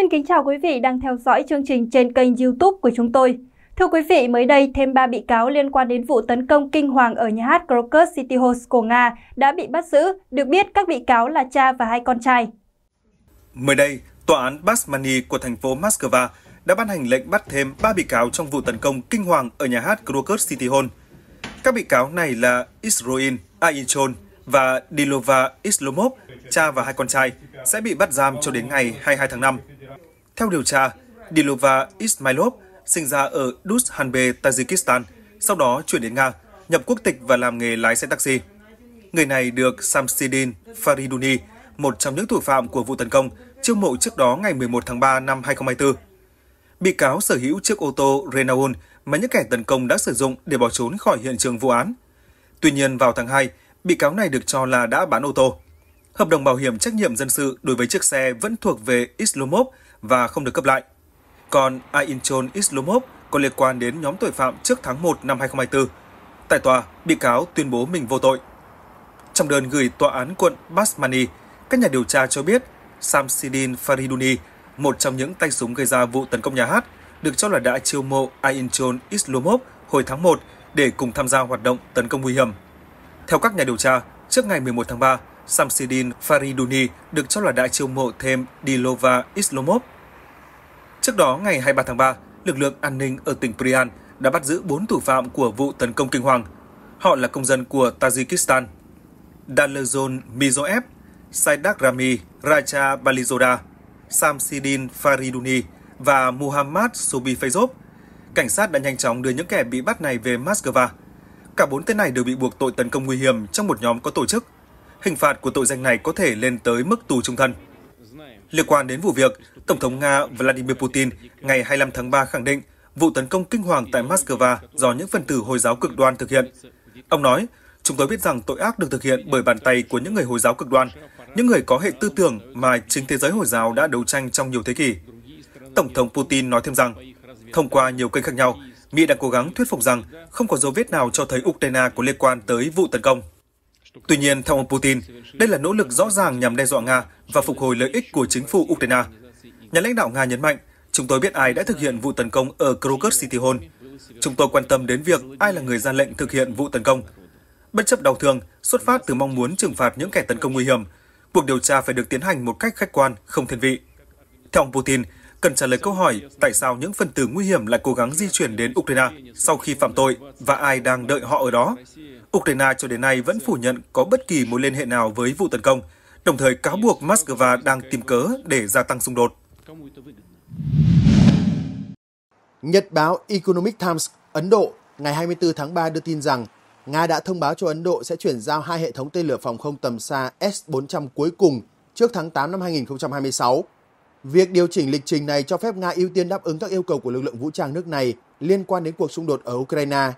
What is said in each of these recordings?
Xin kính chào quý vị đang theo dõi chương trình trên kênh youtube của chúng tôi. Thưa quý vị, mới đây, thêm 3 bị cáo liên quan đến vụ tấn công kinh hoàng ở nhà hát Krokus City Hall của Nga đã bị bắt giữ. Được biết, các bị cáo là cha và hai con trai. Mới đây, Tòa án Basmani của thành phố Moscow đã ban hành lệnh bắt thêm 3 bị cáo trong vụ tấn công kinh hoàng ở nhà hát Krokus City Hall. Các bị cáo này là Isroin Aichon và Dilova Islomov, cha và hai con trai, sẽ bị bắt giam cho đến ngày 22 tháng 5. Theo điều tra, Dilova Ismailov sinh ra ở Dushanbe, Tajikistan, sau đó chuyển đến Nga, nhập quốc tịch và làm nghề lái xe taxi. Người này được Samsidin Fariduni, một trong những thủ phạm của vụ tấn công, chiêu mộ trước đó ngày 11 tháng 3 năm 2024. Bị cáo sở hữu chiếc ô tô Renault mà những kẻ tấn công đã sử dụng để bỏ trốn khỏi hiện trường vụ án. Tuy nhiên, vào tháng 2, bị cáo này được cho là đã bán ô tô. Hợp đồng bảo hiểm trách nhiệm dân sự đối với chiếc xe vẫn thuộc về Islomov và không được cấp lại. Còn Ainchon Islomov có liên quan đến nhóm tội phạm trước tháng 1 năm 2024. Tại tòa, bị cáo tuyên bố mình vô tội. Trong đơn gửi tòa án quận Basmani, các nhà điều tra cho biết Samsidin Fariduni, một trong những tay súng gây ra vụ tấn công nhà hát, được cho là đã chiêu mộ Ainchon Islomov hồi tháng 1 để cùng tham gia hoạt động tấn công nguy hiểm. Theo các nhà điều tra, trước ngày 11 tháng 3, Samsidin Fariduni được cho là đã chiêu mộ thêm Dilova Islomov. Trước đó, ngày 23 tháng 3, lực lượng an ninh ở tỉnh Prian đã bắt giữ 4 thủ phạm của vụ tấn công kinh hoàng. Họ là công dân của Tajikistan, Dalezon Mizoev, Saidak Rami Raja Balizoda, Samsidin Fariduni và Muhammad Sobifezov. Cảnh sát đã nhanh chóng đưa những kẻ bị bắt này về Moscow. Cả bốn tên này đều bị buộc tội tấn công nguy hiểm trong một nhóm có tổ chức – hình phạt của tội danh này có thể lên tới mức tù trung thân. Liên quan đến vụ việc, Tổng thống Nga Vladimir Putin ngày 25 tháng 3 khẳng định vụ tấn công kinh hoàng tại Moscow do những phần tử Hồi giáo cực đoan thực hiện. Ông nói, chúng tôi biết rằng tội ác được thực hiện bởi bàn tay của những người Hồi giáo cực đoan, những người có hệ tư tưởng mà chính thế giới Hồi giáo đã đấu tranh trong nhiều thế kỷ. Tổng thống Putin nói thêm rằng, thông qua nhiều kênh khác nhau, Mỹ đã cố gắng thuyết phục rằng không có dấu vết nào cho thấy Ukraine có liên quan tới vụ tấn công. Tuy nhiên, theo ông Putin, đây là nỗ lực rõ ràng nhằm đe dọa Nga và phục hồi lợi ích của chính phủ Ukraine. Nhà lãnh đạo Nga nhấn mạnh, chúng tôi biết ai đã thực hiện vụ tấn công ở Kroger City Hall. Chúng tôi quan tâm đến việc ai là người ra lệnh thực hiện vụ tấn công. Bất chấp đau thương, xuất phát từ mong muốn trừng phạt những kẻ tấn công nguy hiểm, cuộc điều tra phải được tiến hành một cách khách quan, không thiên vị. Theo ông Putin, cần trả lời câu hỏi tại sao những phần tử nguy hiểm lại cố gắng di chuyển đến Ukraine sau khi phạm tội và ai đang đợi họ ở đó. Ukraine cho đến nay vẫn phủ nhận có bất kỳ mối liên hệ nào với vụ tấn công, đồng thời cáo buộc Moscow đang tìm cớ để gia tăng xung đột. Nhật báo Economic Times Ấn Độ ngày 24 tháng 3 đưa tin rằng Nga đã thông báo cho Ấn Độ sẽ chuyển giao hai hệ thống tên lửa phòng không tầm xa S-400 cuối cùng trước tháng 8 năm 2026 Việc điều chỉnh lịch trình này cho phép Nga ưu tiên đáp ứng các yêu cầu của lực lượng vũ trang nước này liên quan đến cuộc xung đột ở Ukraine.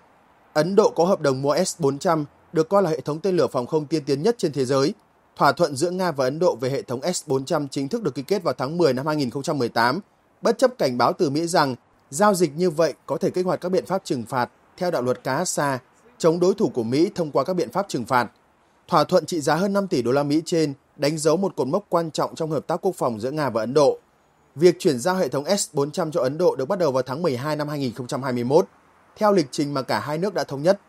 Ấn Độ có hợp đồng mua S-400, được coi là hệ thống tên lửa phòng không tiên tiến nhất trên thế giới. Thỏa thuận giữa Nga và Ấn Độ về hệ thống S-400 chính thức được ký kết vào tháng 10 năm 2018, bất chấp cảnh báo từ Mỹ rằng giao dịch như vậy có thể kích hoạt các biện pháp trừng phạt theo đạo luật CASA chống đối thủ của Mỹ thông qua các biện pháp trừng phạt. Thỏa thuận trị giá hơn 5 tỷ đô la Mỹ trên đánh dấu một cột mốc quan trọng trong hợp tác quốc phòng giữa Nga và Ấn Độ. Việc chuyển giao hệ thống S-400 cho Ấn Độ được bắt đầu vào tháng 12 năm 2021, theo lịch trình mà cả hai nước đã thống nhất.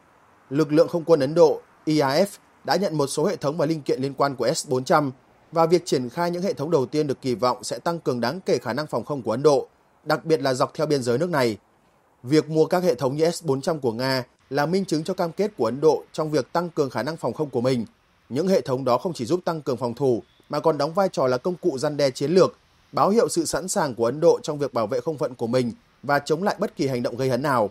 Lực lượng không quân Ấn Độ, IAF, đã nhận một số hệ thống và linh kiện liên quan của S-400 và việc triển khai những hệ thống đầu tiên được kỳ vọng sẽ tăng cường đáng kể khả năng phòng không của Ấn Độ, đặc biệt là dọc theo biên giới nước này. Việc mua các hệ thống như S-400 của Nga là minh chứng cho cam kết của Ấn Độ trong việc tăng cường khả năng phòng không của mình – những hệ thống đó không chỉ giúp tăng cường phòng thủ mà còn đóng vai trò là công cụ gian đe chiến lược, báo hiệu sự sẵn sàng của Ấn Độ trong việc bảo vệ không phận của mình và chống lại bất kỳ hành động gây hấn nào.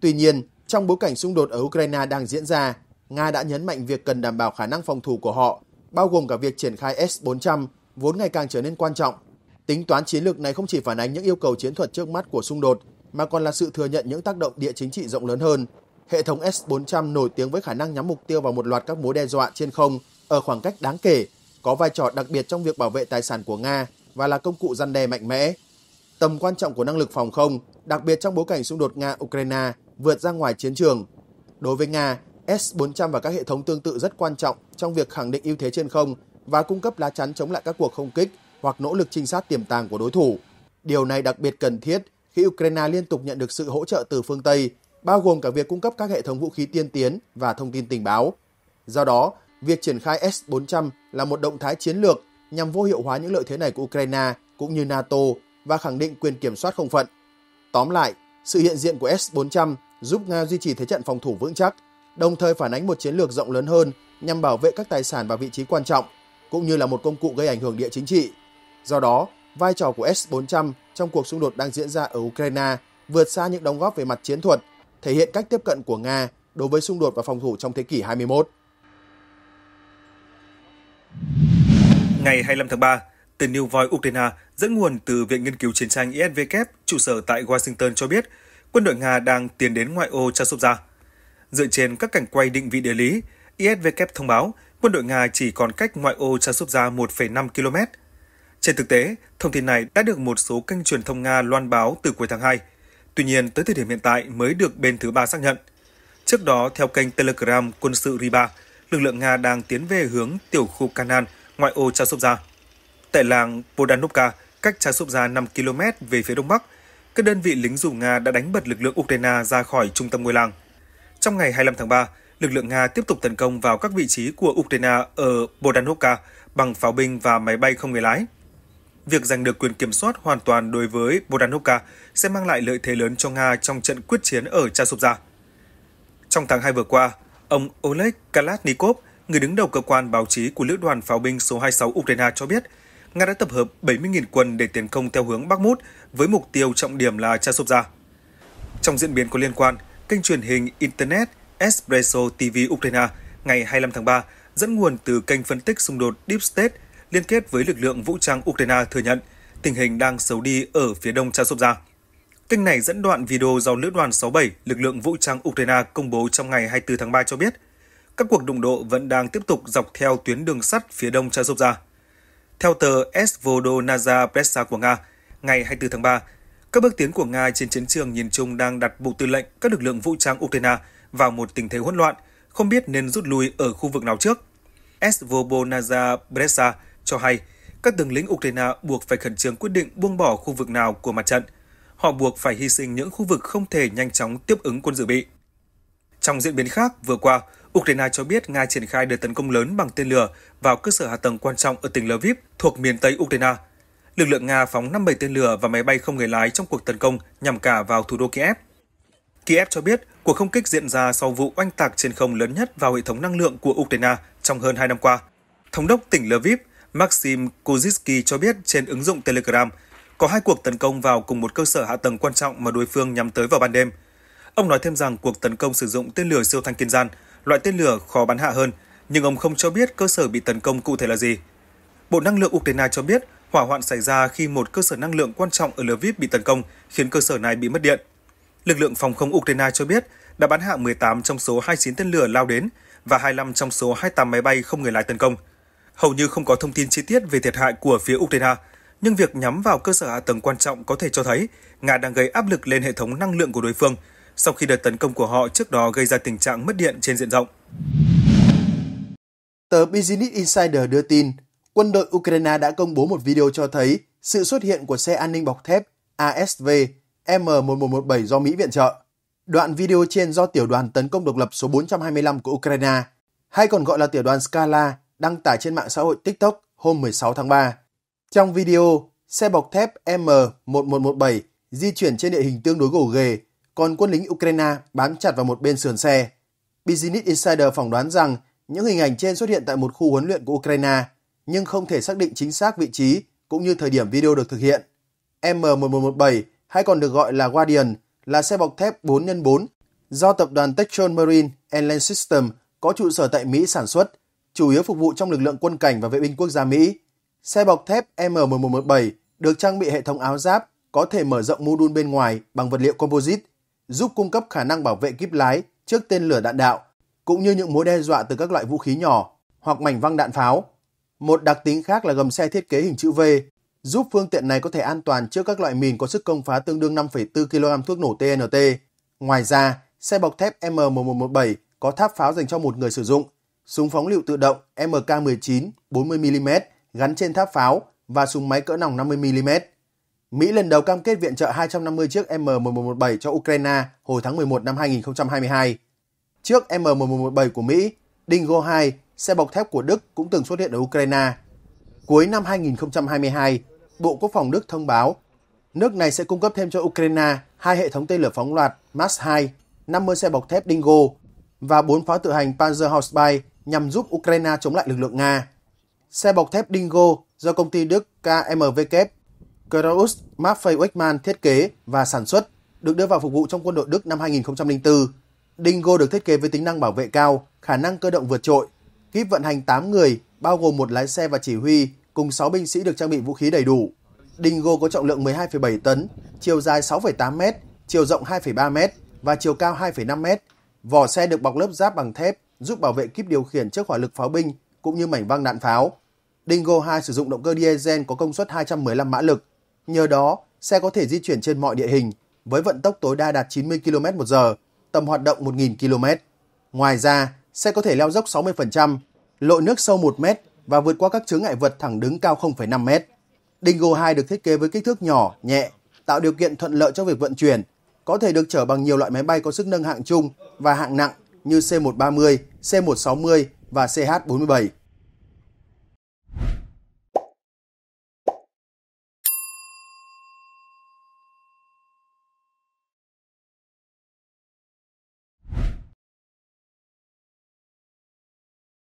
Tuy nhiên, trong bối cảnh xung đột ở Ukraine đang diễn ra, Nga đã nhấn mạnh việc cần đảm bảo khả năng phòng thủ của họ, bao gồm cả việc triển khai S-400, vốn ngày càng trở nên quan trọng. Tính toán chiến lược này không chỉ phản ánh những yêu cầu chiến thuật trước mắt của xung đột, mà còn là sự thừa nhận những tác động địa chính trị rộng lớn hơn Hệ thống S-400 nổi tiếng với khả năng nhắm mục tiêu vào một loạt các mối đe dọa trên không ở khoảng cách đáng kể, có vai trò đặc biệt trong việc bảo vệ tài sản của Nga và là công cụ răn đe mạnh mẽ. Tầm quan trọng của năng lực phòng không, đặc biệt trong bối cảnh xung đột Nga-Ukraine vượt ra ngoài chiến trường. Đối với Nga, S-400 và các hệ thống tương tự rất quan trọng trong việc khẳng định ưu thế trên không và cung cấp lá chắn chống lại các cuộc không kích hoặc nỗ lực trinh sát tiềm tàng của đối thủ. Điều này đặc biệt cần thiết khi Ukraine liên tục nhận được sự hỗ trợ từ phương Tây bao gồm cả việc cung cấp các hệ thống vũ khí tiên tiến và thông tin tình báo. Do đó, việc triển khai S-400 là một động thái chiến lược nhằm vô hiệu hóa những lợi thế này của Ukraine cũng như NATO và khẳng định quyền kiểm soát không phận. Tóm lại, sự hiện diện của S-400 giúp Nga duy trì thế trận phòng thủ vững chắc, đồng thời phản ánh một chiến lược rộng lớn hơn nhằm bảo vệ các tài sản và vị trí quan trọng, cũng như là một công cụ gây ảnh hưởng địa chính trị. Do đó, vai trò của S-400 trong cuộc xung đột đang diễn ra ở Ukraine vượt xa những đóng góp về mặt chiến thuật thể hiện cách tiếp cận của Nga đối với xung đột và phòng thủ trong thế kỷ 21. Ngày 25 tháng 3, Tờ New Voice Ukraine dẫn nguồn từ Viện Nghiên cứu Chiến tranh ISW, trụ sở tại Washington cho biết quân đội Nga đang tiến đến ngoại ô Chasovia. Dựa trên các cảnh quay định vị địa lý, ISW thông báo quân đội Nga chỉ còn cách ngoại ô Chasovia 1,5 km. Trên thực tế, thông tin này đã được một số kênh truyền thông Nga loan báo từ cuối tháng 2 – Tuy nhiên, tới thời điểm hiện tại mới được bên thứ ba xác nhận. Trước đó, theo kênh Telegram quân sự Riba, lực lượng Nga đang tiến về hướng tiểu khu Kanan, ngoại ô chasovka Tại làng Podanovka, cách chasovka 5 km về phía đông bắc, các đơn vị lính dù Nga đã đánh bật lực lượng Ukraine ra khỏi trung tâm ngôi làng. Trong ngày 25 tháng 3, lực lượng Nga tiếp tục tấn công vào các vị trí của Ukraine ở Bodanovka bằng pháo binh và máy bay không người lái việc giành được quyền kiểm soát hoàn toàn đối với Bodanovka sẽ mang lại lợi thế lớn cho Nga trong trận quyết chiến ở Chasovia. Trong tháng 2 vừa qua, ông Oleg Kalashnikov, người đứng đầu cơ quan báo chí của Lữ đoàn Pháo binh số 26 Ukraine cho biết, Nga đã tập hợp 70.000 quân để tiến công theo hướng Bắc Mút với mục tiêu trọng điểm là Chasovia. Trong diễn biến có liên quan, kênh truyền hình Internet Espresso TV Ukraine ngày 25 tháng 3 dẫn nguồn từ kênh phân tích xung đột Deep State liên kết với lực lượng vũ trang Ukraine thừa nhận tình hình đang xấu đi ở phía đông Chasovia. Kênh này dẫn đoạn video do Lữ đoàn 67, lực lượng vũ trang Ukraine công bố trong ngày 24 tháng 3 cho biết, các cuộc đụng độ vẫn đang tiếp tục dọc theo tuyến đường sắt phía đông Chasovia. Theo tờ Svodonazha Pressa của Nga, ngày 24 tháng 3, các bước tiến của Nga trên chiến trường nhìn chung đang đặt Bộ Tư lệnh các lực lượng vũ trang Ukraine vào một tình thế hỗn loạn, không biết nên rút lui ở khu vực nào trước. Svodonazha Bressa cho hay các tướng lĩnh Ukraine buộc phải khẩn trương quyết định buông bỏ khu vực nào của mặt trận. Họ buộc phải hy sinh những khu vực không thể nhanh chóng tiếp ứng quân dự bị. Trong diễn biến khác, vừa qua, Ukraine cho biết Nga triển khai đợt tấn công lớn bằng tên lửa vào cơ sở hạ tầng quan trọng ở tỉnh Lviv thuộc miền Tây Ukraine. Lực lượng Nga phóng 57 tên lửa và máy bay không người lái trong cuộc tấn công nhằm cả vào thủ đô Kiev. Kiev cho biết cuộc không kích diễn ra sau vụ oanh tạc trên không lớn nhất vào hệ thống năng lượng của Ukraine trong hơn 2 năm qua. Thống đốc tỉnh Lviv Maxim Kozitsky cho biết trên ứng dụng Telegram có hai cuộc tấn công vào cùng một cơ sở hạ tầng quan trọng mà đối phương nhắm tới vào ban đêm. Ông nói thêm rằng cuộc tấn công sử dụng tên lửa siêu thanh kiên gian, loại tên lửa khó bắn hạ hơn, nhưng ông không cho biết cơ sở bị tấn công cụ thể là gì. Bộ Năng lượng Ukraine cho biết hỏa hoạn xảy ra khi một cơ sở năng lượng quan trọng ở Lviv bị tấn công, khiến cơ sở này bị mất điện. Lực lượng phòng không Ukraine cho biết đã bắn hạ 18 trong số 29 tên lửa lao đến và 25 trong số 28 máy bay không người lái tấn công. Hầu như không có thông tin chi tiết về thiệt hại của phía Ukraine, nhưng việc nhắm vào cơ sở hạ tầng quan trọng có thể cho thấy Nga đang gây áp lực lên hệ thống năng lượng của đối phương sau khi đợt tấn công của họ trước đó gây ra tình trạng mất điện trên diện rộng. Tờ Business Insider đưa tin, quân đội Ukraine đã công bố một video cho thấy sự xuất hiện của xe an ninh bọc thép ASV M1117 do Mỹ viện trợ. Đoạn video trên do tiểu đoàn tấn công độc lập số 425 của Ukraine, hay còn gọi là tiểu đoàn Skala, đăng tải trên mạng xã hội TikTok hôm 16 tháng 3. Trong video, xe bọc thép M1117 di chuyển trên địa hình tương đối gồ ghề, còn quân lính Ukraine bám chặt vào một bên sườn xe. Business Insider phỏng đoán rằng những hình ảnh trên xuất hiện tại một khu huấn luyện của Ukraine, nhưng không thể xác định chính xác vị trí cũng như thời điểm video được thực hiện. M1117 hay còn được gọi là Guardian là xe bọc thép 4x4 do tập đoàn Textron Marine and Land System có trụ sở tại Mỹ sản xuất – chủ yếu phục vụ trong lực lượng quân cảnh và vệ binh quốc gia Mỹ. Xe bọc thép M1117 được trang bị hệ thống áo giáp có thể mở rộng mô đun bên ngoài bằng vật liệu composite, giúp cung cấp khả năng bảo vệ kíp lái trước tên lửa đạn đạo, cũng như những mối đe dọa từ các loại vũ khí nhỏ hoặc mảnh văng đạn pháo. Một đặc tính khác là gầm xe thiết kế hình chữ V, giúp phương tiện này có thể an toàn trước các loại mìn có sức công phá tương đương 5,4 kg thuốc nổ TNT. Ngoài ra, xe bọc thép M1117 có tháp pháo dành cho một người sử dụng, súng phóng lựu tự động MK-19 40mm gắn trên tháp pháo và súng máy cỡ nòng 50mm. Mỹ lần đầu cam kết viện trợ 250 chiếc M1117 cho Ukraine hồi tháng 11 năm 2022. Trước M1117 của Mỹ, Dingo 2, xe bọc thép của Đức cũng từng xuất hiện ở Ukraine. Cuối năm 2022, Bộ Quốc phòng Đức thông báo nước này sẽ cung cấp thêm cho Ukraine hai hệ thống tên lửa phóng loạt Mars 2, 50 xe bọc thép Dingo và 4 pháo tự hành Panzerhaubitze nhằm giúp Ukraine chống lại lực lượng Nga. Xe bọc thép Dingo do công ty Đức KMWK Kraus Maffei Weckmann thiết kế và sản xuất được đưa vào phục vụ trong quân đội Đức năm 2004. Dingo được thiết kế với tính năng bảo vệ cao, khả năng cơ động vượt trội. Kíp vận hành 8 người, bao gồm một lái xe và chỉ huy, cùng 6 binh sĩ được trang bị vũ khí đầy đủ. Dingo có trọng lượng 12,7 tấn, chiều dài 6,8 m, chiều rộng 2,3 m và chiều cao 2,5 m. Vỏ xe được bọc lớp giáp bằng thép giúp bảo vệ kíp điều khiển trước hỏa lực pháo binh cũng như mảnh văng đạn pháo. Dingo 2 sử dụng động cơ diesel có công suất 215 mã lực. Nhờ đó, xe có thể di chuyển trên mọi địa hình với vận tốc tối đa đạt 90 km h tầm hoạt động 1.000 km. Ngoài ra, xe có thể leo dốc 60%, lội nước sâu 1 m và vượt qua các chướng ngại vật thẳng đứng cao 0,5 m. Dingo 2 được thiết kế với kích thước nhỏ, nhẹ, tạo điều kiện thuận lợi cho việc vận chuyển, có thể được chở bằng nhiều loại máy bay có sức nâng hạng trung và hạng nặng như C130, C160 và CH47.